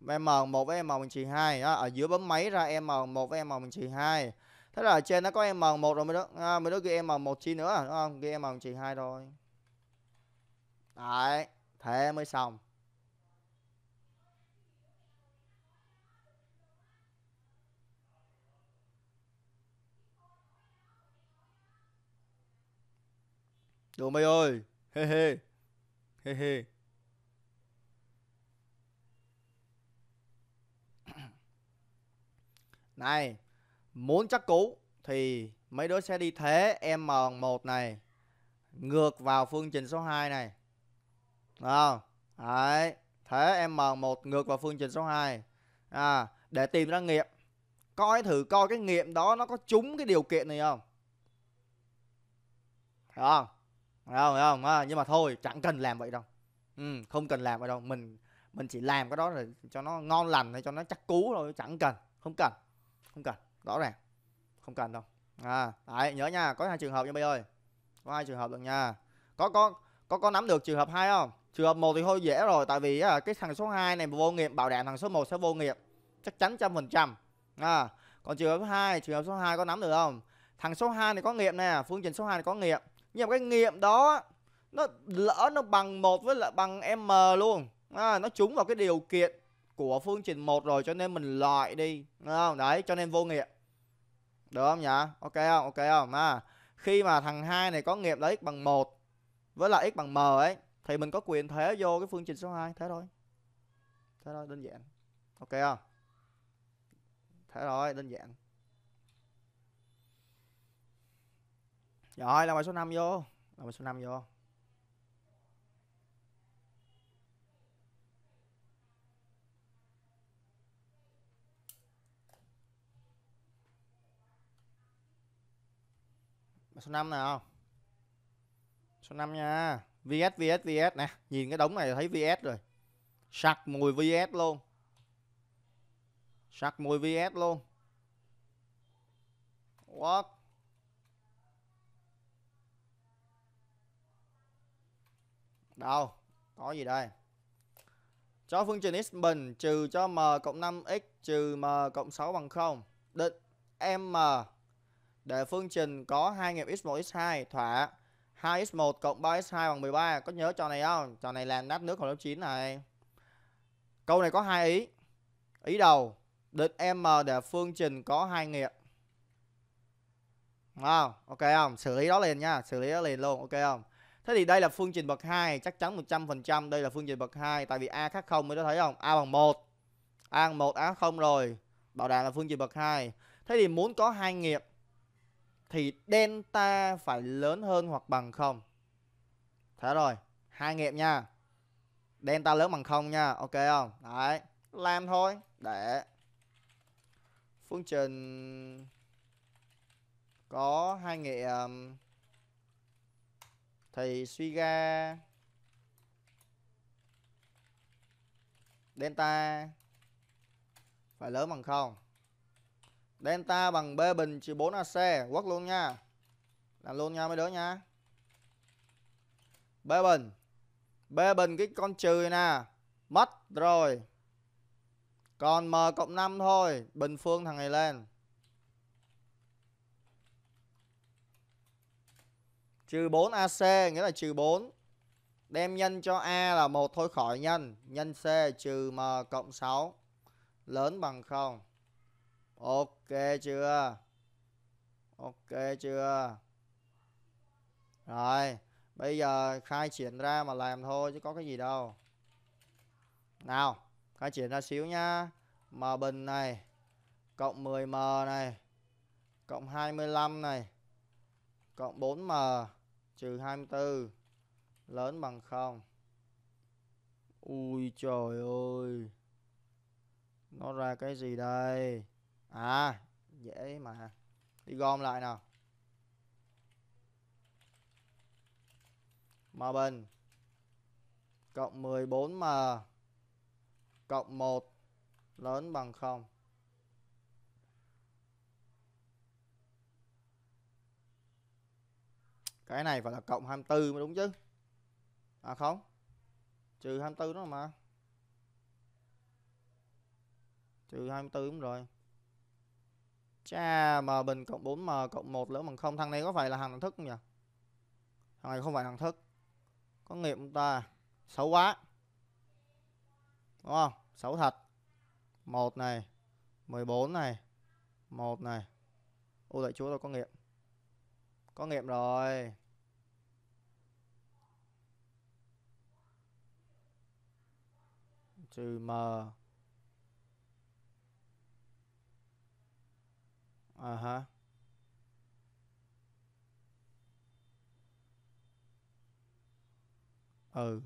m bằng một với m bằng trừ hai ở dưới bấm máy ra m bằng một với m bằng trừ hai thế là ở trên nó có m bằng một rồi mới đó à, mới đó ghi m bằng một chi nữa đúng không ghi m bằng trừ hai thôi đấy thế mới xong Đồ mày ơi he he he he Này Muốn chắc cú Thì mấy đứa sẽ đi thế M1 này Ngược vào phương trình số 2 này Đúng không Đấy Thế M1 ngược vào phương trình số 2 à, Để tìm ra nghiệm Coi thử coi cái nghiệm đó nó có trúng cái điều kiện này không Thấy không đâu không, nhưng mà thôi chẳng cần làm vậy đâu ừ, không cần làm vậy đâu mình mình chỉ làm cái đó để cho nó ngon lành hay cho nó chắc cú thôi chẳng cần không cần không cần rõ ràng không cần đâu à đấy nhớ nha có hai trường hợp nha bây ơi có hai trường hợp được nha có có có có nắm được trường hợp hai không trường hợp một thì thôi dễ rồi tại vì cái thằng số 2 này vô nghiệp bảo đảm thằng số 1 sẽ vô nghiệp chắc chắn trăm phần trăm à còn trường hợp hai trường hợp số 2 có nắm được không thằng số 2 này có nghiệp nè phương trình số 2 này có nghiệp nhưng mà cái nghiệm đó nó lỡ nó bằng một với lại bằng m luôn à, nó trúng vào cái điều kiện của phương trình một rồi cho nên mình loại đi không đấy cho nên vô nghiệm được không nhỉ ok không ok không à khi mà thằng hai này có nghiệm là x bằng một với lại x bằng m ấy thì mình có quyền thế vô cái phương trình số 2 thế thôi thế thôi đơn giản ok không thế thôi đơn giản Rồi làm bài số 5 vô Làm bài số 5 vô Bài số 5 nào Số 5 nha VS VS VS nè Nhìn cái đống này thấy VS rồi Sặc mùi VS luôn Sặc mùi VS luôn What Đâu? Có gì đây? Cho phương trình x bình trừ cho m cộng 5x trừ m cộng 6 bằng 0. Định m để phương trình có hai nghiệm x1 x2 thỏa 2x1 cộng 3x2 bằng 13. Có nhớ trò này không? Trò này làm nát nước hồi lớp 9 này. Câu này có hai ý. Ý đầu, định m để phương trình có hai nghiệm. Wow, ok không? Xử lý đó liền nha, xử lý đó liền luôn, ok không? Thế thì đây là phương trình bậc 2, chắc chắn 100% đây là phương trình bậc 2 tại vì A khác 0 mới có thấy không? A bằng 1. A bằng 1 A 0 rồi. Bảo đảm là phương trình bậc 2. Thế thì muốn có hai nghiệp thì delta phải lớn hơn hoặc bằng 0. Thế rồi, hai nghiệp nha. Delta lớn bằng 0 nha, ok không? Đấy, làm thôi để phương trình có hai nghiệm um, thì suy ra delta phải lớn bằng không delta bằng b bình trừ 4 ac quất luôn nha làm luôn nha mấy đứa nha b bình b bình cái con trừ nè mất rồi còn m cộng 5 thôi bình phương thằng này lên Trừ 4 AC nghĩa là trừ 4. Đem nhân cho A là một thôi khỏi nhân. Nhân C trừ M cộng 6. Lớn bằng 0. Ok chưa? Ok chưa? Rồi. Bây giờ khai triển ra mà làm thôi chứ có cái gì đâu. Nào. Khai triển ra xíu nhá. M bình này. Cộng 10M này. Cộng 25 này. Cộng 4M trừ 24 lớn bằng 0. Ui trời ơi. Nó ra cái gì đây? À, dễ mà. Đi gom lại nào. M bình cộng 14m cộng 1 lớn bằng 0. cái này phải là cộng 24 mới đúng chứ à không trừ 24 đó mà trừ 24 đúng rồi cha m bình cộng 4m cộng 1 lỡ bằng không thằng này có phải là hàng thức không nhỉ thằng này không phải hàng thức có nghiệp ta xấu quá đúng không xấu thật một này 14 này một này ô đại chúa tôi có nghiệp có nghiệm rồi. Trừ m. À hả. Ừ.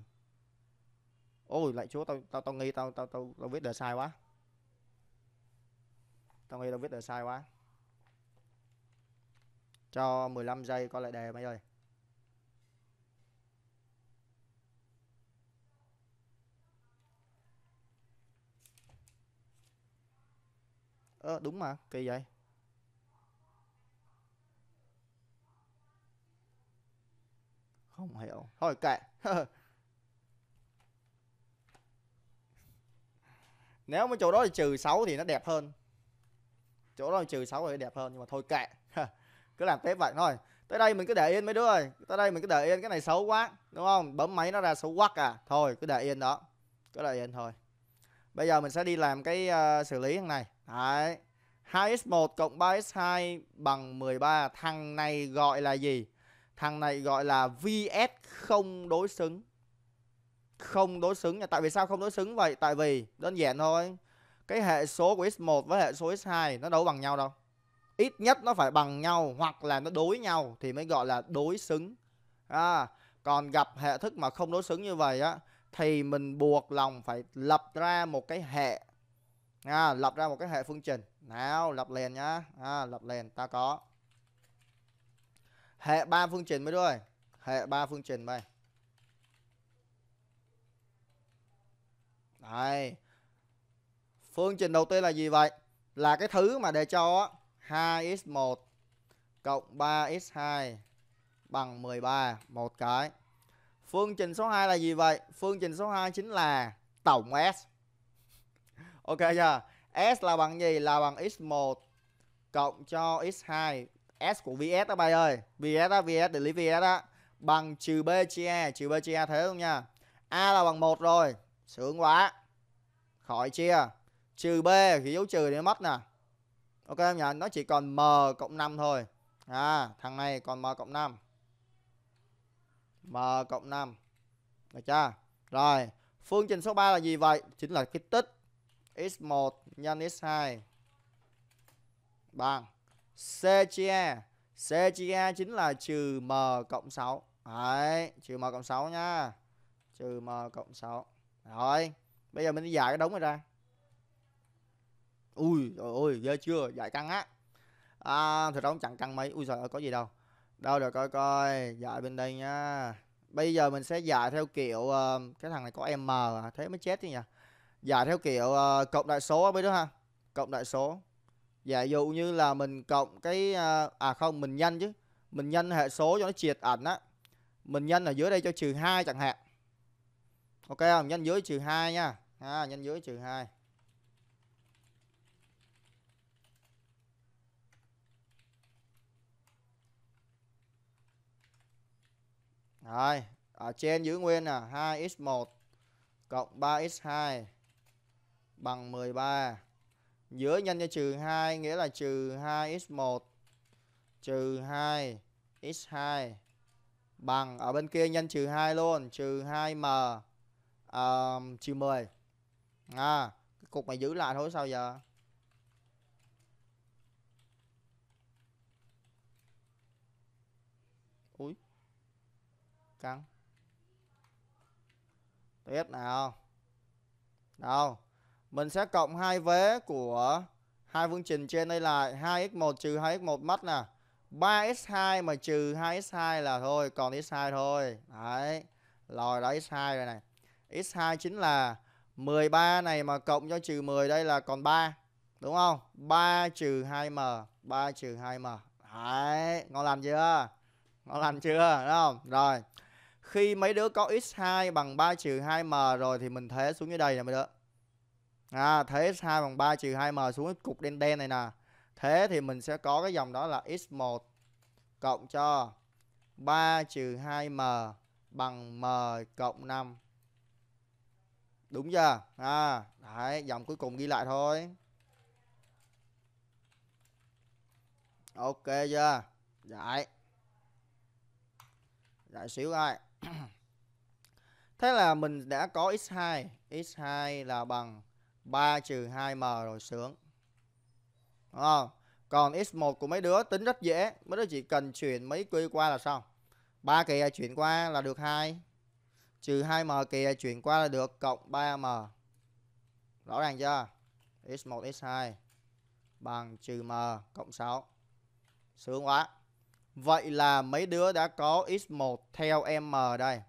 Ôi lại chúa tao tao tao nghi tao tao tao tao viết đề sai quá. Tao nghi tao viết đề sai quá. Cho 15 giây coi lại đề mấy ơi. Ơ ờ, đúng mà, kỳ vậy. Không hiểu. Thôi kệ. Nếu mà chỗ đó là trừ 6 thì nó đẹp hơn. Chỗ đó là trừ 6 thì đẹp hơn nhưng mà thôi kệ cứ làm tiếp vậy thôi tới đây mình cứ để yên mấy đứa ơi tới đây mình cứ để yên cái này xấu quá đúng không bấm máy nó ra xấu quá à thôi cứ để yên đó cứ để yên thôi bây giờ mình sẽ đi làm cái uh, xử lý thằng này đấy 2x1 cộng 3x2 bằng 13 thằng này gọi là gì thằng này gọi là VS không đối xứng không đối xứng tại vì sao không đối xứng vậy tại vì đơn giản thôi cái hệ số của x1 với hệ số x2 nó đâu bằng nhau đâu ít nhất nó phải bằng nhau hoặc là nó đối nhau thì mới gọi là đối xứng à, còn gặp hệ thức mà không đối xứng như vậy á thì mình buộc lòng phải lập ra một cái hệ à, lập ra một cái hệ phương trình nào lập liền nhá à, lập liền ta có hệ ba phương trình mới rồi hệ ba phương trình đây đây phương trình đầu tiên là gì vậy là cái thứ mà để cho 2x1 cộng 3x2 bằng 13 một cái. Phương trình số 2 là gì vậy? Phương trình số 2 chính là tổng S. Ok chưa? S là bằng gì? Là bằng x1 cộng cho x2. S của VS đó bay ơi. VS đó, VS để lý VS đó bằng trừ B chia A, trừ B chia A thế không nha. A là bằng 1 rồi. Sướng quá. Khỏi chia. Trừ B thì dấu trừ để mất nè ok em nhỉ nó chỉ còn m cộng 5 thôi à thằng này còn m cộng 5 m cộng 5 được chưa rồi phương trình số 3 là gì vậy chính là cái tích x1 nhân x2 bằng c chia c chia chính là trừ m cộng 6 Đấy, trừ m cộng 6 nha Trừ m cộng 6 Rồi, bây giờ mình đi giải cái đống này ra ui trời ơi ghê chưa dạy căng á à, thật ra cũng chẳng căng mấy ui trời ơi có gì đâu đâu rồi coi coi dạy bên đây nha bây giờ mình sẽ dạy theo kiểu uh, cái thằng này có m thế mới chết đi nhỉ dạy theo kiểu uh, cộng đại số mấy đứa ha cộng đại số giả dạ, dụ như là mình cộng cái uh, à không mình nhanh chứ mình nhanh hệ số cho nó triệt ảnh á mình nhanh ở dưới đây cho trừ hai chẳng hạn ok không nhanh dưới trừ hai nha à, nhân dưới trừ hai Rồi, ở trên giữ nguyên là 2x1 cộng 3x2 bằng 13. Giữa nhân cho trừ 2 nghĩa là trừ 2x1 trừ 2x2 bằng ở bên kia nhân trừ 2 luôn, trừ 2m uh, ờ, trừ 10. À, cục này giữ lại thôi sao giờ? căng tiếp nào nào mình sẽ cộng hai vế của hai phương trình trên đây lại 2x1 trừ 2x1 mất nè 3x2 mà trừ 2x2 là thôi còn x2 thôi đấy lòi đó x2 rồi này x2 chính là 13 này mà cộng cho trừ 10 đây là còn 3 đúng không 3 trừ 2m 3 trừ 2m đấy ngon lành chưa ngon lành chưa đúng không rồi khi mấy đứa có x2 bằng 3 trừ 2m rồi thì mình thế xuống dưới đây nè mấy đứa à, thế x2 bằng 3 trừ 2m xuống cái cục đen đen này nè thế thì mình sẽ có cái dòng đó là x1 cộng cho 3 trừ 2m bằng m cộng 5 đúng chưa à, đấy dòng cuối cùng ghi lại thôi ok chưa dạy dạy xíu ai Thế là mình đã có x2, x2 là bằng 3 trừ 2m rồi sướng. Đúng Còn x1 của mấy đứa tính rất dễ, mấy đứa chỉ cần chuyển mấy quy qua là xong. 3 kìa chuyển qua là được 2. Trừ 2m kìa chuyển qua là được cộng 3m. Rõ ràng chưa? x1 x2 bằng trừ m cộng 6. Sướng quá. Vậy là mấy đứa đã có x1 theo M đây.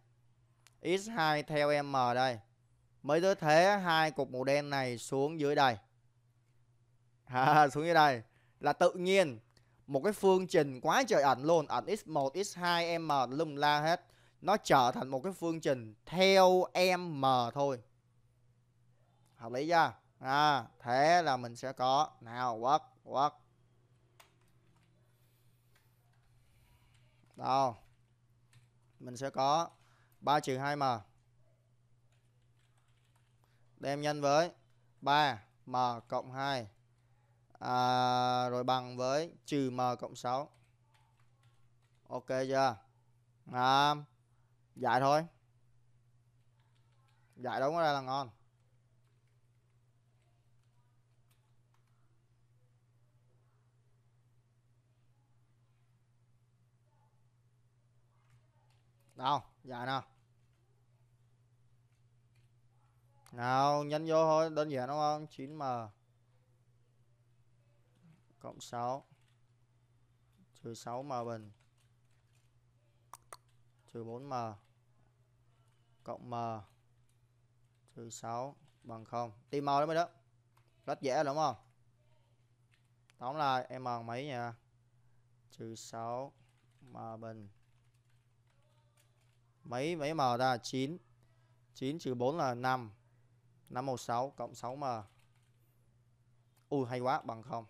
x2 theo M đây. Mấy đứa thế hai cục màu đen này xuống dưới đây. À, xuống dưới đây là tự nhiên một cái phương trình quá trời ảnh luôn, ảnh x1, x2, m lum la hết. Nó trở thành một cái phương trình theo m thôi. Hợp lý chưa? À, thế là mình sẽ có nào work work Đâu. Mình sẽ có 3 trừ 2m. Đem nhân với 3m cộng 2 à, rồi bằng với trừ m cộng 6. Ok chưa? À, giải thôi. Giải đúng ra là ngon. đâu dài nè nào nhấn vô thôi đơn giản đúng không 9m cộng 6 trừ 6m bình trừ 4m cộng m trừ 6 bằng 0 tìm m đó mới đó rất dễ đúng không tóm lại em bằng mấy nha trừ 6 m bình mấy mấy m ra 9 9 trừ 4 là 5 5 màu 6 cộng 6m Ui hay quá bằng không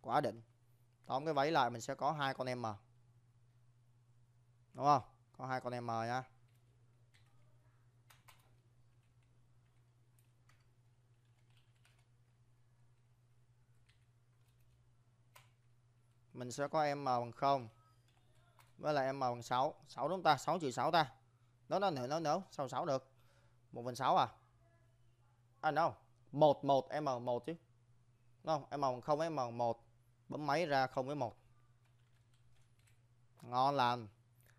Quá đỉnh Tóm cái váy lại mình sẽ có hai con em m Đúng không Có hai con em m nha Mình sẽ có em m bằng không với lại m bằng 6 6 đúng ta 6 trừ 6 ta nó nó nữa nó nữa sao 6 được 1 phần 6 à anh à no 1 em m 1 chứ đúng không m bằng 0 m bằng 1 bấm máy ra 0 với 1 ngon lành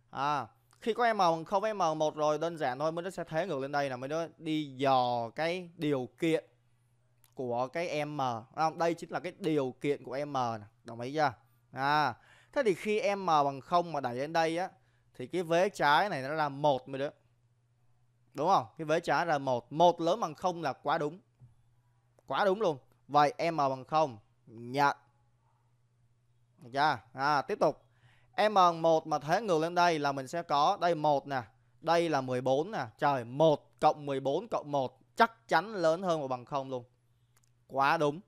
à khi có m bằng 0 m bằng 1 rồi đơn giản thôi mới nó sẽ thế ngược lên đây là mới nó đi dò cái điều kiện của cái em m đây chính là cái điều kiện của em m nè đồng ý chưa à Thế thì khi M bằng 0 mà đẩy lên đây á thì cái vế trái này nó ra một mới được. Đúng không? Cái vế trái ra một, một lớn bằng 0 là quá đúng. Quá đúng luôn. Vậy M bằng 0 nhận. dạ À tiếp tục. M bằng 1 mà thế ngược lên đây là mình sẽ có đây 1 nè, đây là 14 nè. Trời 1 cộng 14 cộng 1 chắc chắn lớn hơn và bằng 0 luôn. Quá đúng.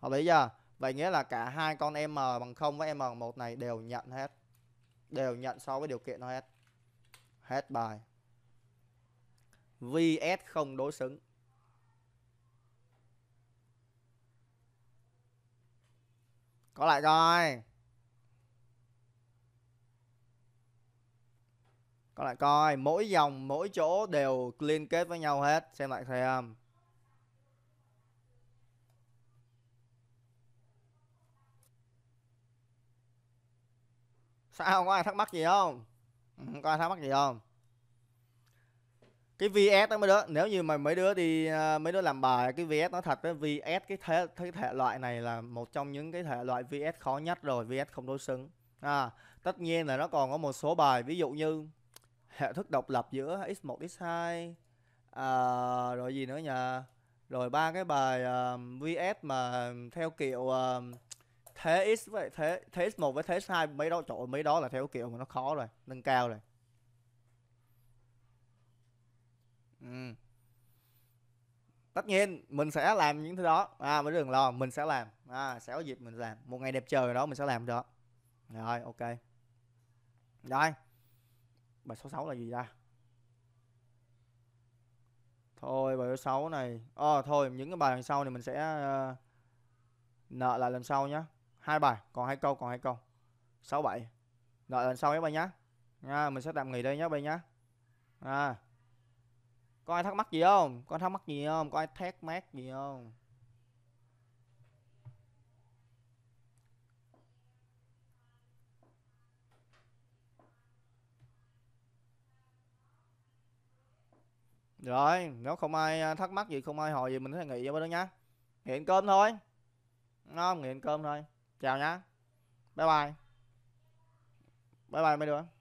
Hợp lý chưa? Vậy nghĩa là cả hai con M bằng 0 với M bằng 1 này đều nhận hết. Đều nhận so với điều kiện nó hết. Hết bài. VS không đối xứng. Có lại coi. Có lại coi, mỗi dòng mỗi chỗ đều liên kết với nhau hết, xem lại xem. sao có ai thắc mắc gì không ừ, có ai thắc mắc gì không cái vs đó mấy đứa nếu như mà mấy đứa đi ờ, mấy đứa làm bài cái vs nó thật với vs cái thể cái thể loại này là một trong những cái thể loại vs khó nhất rồi vs không đối xứng à, tất nhiên là nó còn có một số bài ví dụ như hệ thức độc lập giữa x1 x2 à, rồi gì nữa nhờ rồi ba cái bài uh, ờ, vs mà theo kiểu uh, thế x với thế thế x một với thế x hai mấy đó chỗ mấy đó là theo kiểu mà nó khó rồi nâng cao rồi ừ. tất nhiên mình sẽ làm những thứ đó à mới đừng lo mình sẽ làm à sẽ có dịp mình làm một ngày đẹp trời đó mình sẽ làm đó rồi ok rồi bài số sáu là gì ra thôi bài số 6 này ờ à, thôi những cái bài đằng sau này mình sẽ uh, nợ lại lần sau nhé hai bài còn hai câu còn hai câu sáu bảy đợi lần sau nhé bạn nhé nha mình sẽ tạm nghỉ đây nhé bạn nhé à có ai thắc mắc gì không có thắc mắc gì không có ai thét mát gì không Rồi, nếu không ai à, thắc mắc gì, không ai hỏi gì mình sẽ nghỉ cho đó nhá. ăn cơm thôi. Ngon, nghỉ ăn cơm thôi chào nhá bye bye bye bye mấy đứa